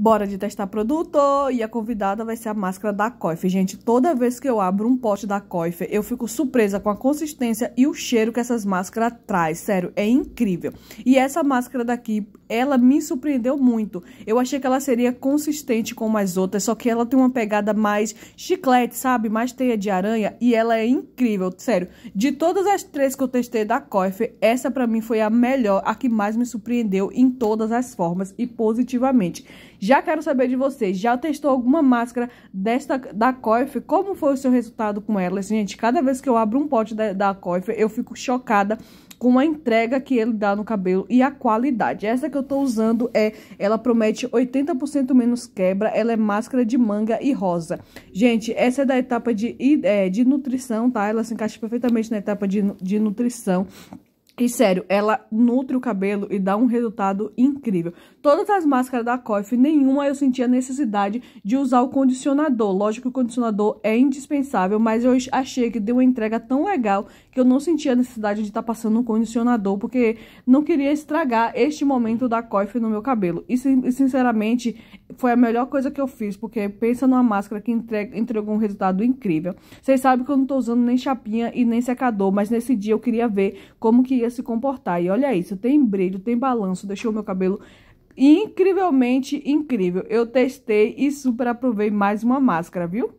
Bora de testar produto! E a convidada vai ser a máscara da Coife. Gente, toda vez que eu abro um pote da Coife, eu fico surpresa com a consistência e o cheiro que essas máscaras traz. Sério, é incrível. E essa máscara daqui, ela me surpreendeu muito. Eu achei que ela seria consistente com as outras, só que ela tem uma pegada mais chiclete, sabe? Mais teia de aranha. E ela é incrível, sério. De todas as três que eu testei da Coife, essa pra mim foi a melhor, a que mais me surpreendeu em todas as formas e positivamente. Já quero saber de vocês, já testou alguma máscara desta da Coif? Como foi o seu resultado com ela? Assim, gente, cada vez que eu abro um pote da, da Coif, eu fico chocada com a entrega que ele dá no cabelo e a qualidade. Essa que eu tô usando é, ela promete 80% menos quebra, ela é máscara de manga e rosa. Gente, essa é da etapa de, é, de nutrição, tá? Ela se encaixa perfeitamente na etapa de, de nutrição. E sério, ela nutre o cabelo e dá um resultado incrível. Todas as máscaras da Coif, nenhuma eu sentia necessidade de usar o condicionador. Lógico que o condicionador é indispensável, mas eu achei que deu uma entrega tão legal que eu não sentia necessidade de estar tá passando um condicionador, porque não queria estragar este momento da Coif no meu cabelo. E sinceramente, foi a melhor coisa que eu fiz, porque pensa numa máscara que entrega, entregou um resultado incrível. Vocês sabem que eu não tô usando nem chapinha e nem secador, mas nesse dia eu queria ver como que ia se comportar. E olha isso, tem brilho, tem balanço, deixou meu cabelo incrivelmente incrível. Eu testei e super aprovei mais uma máscara, viu?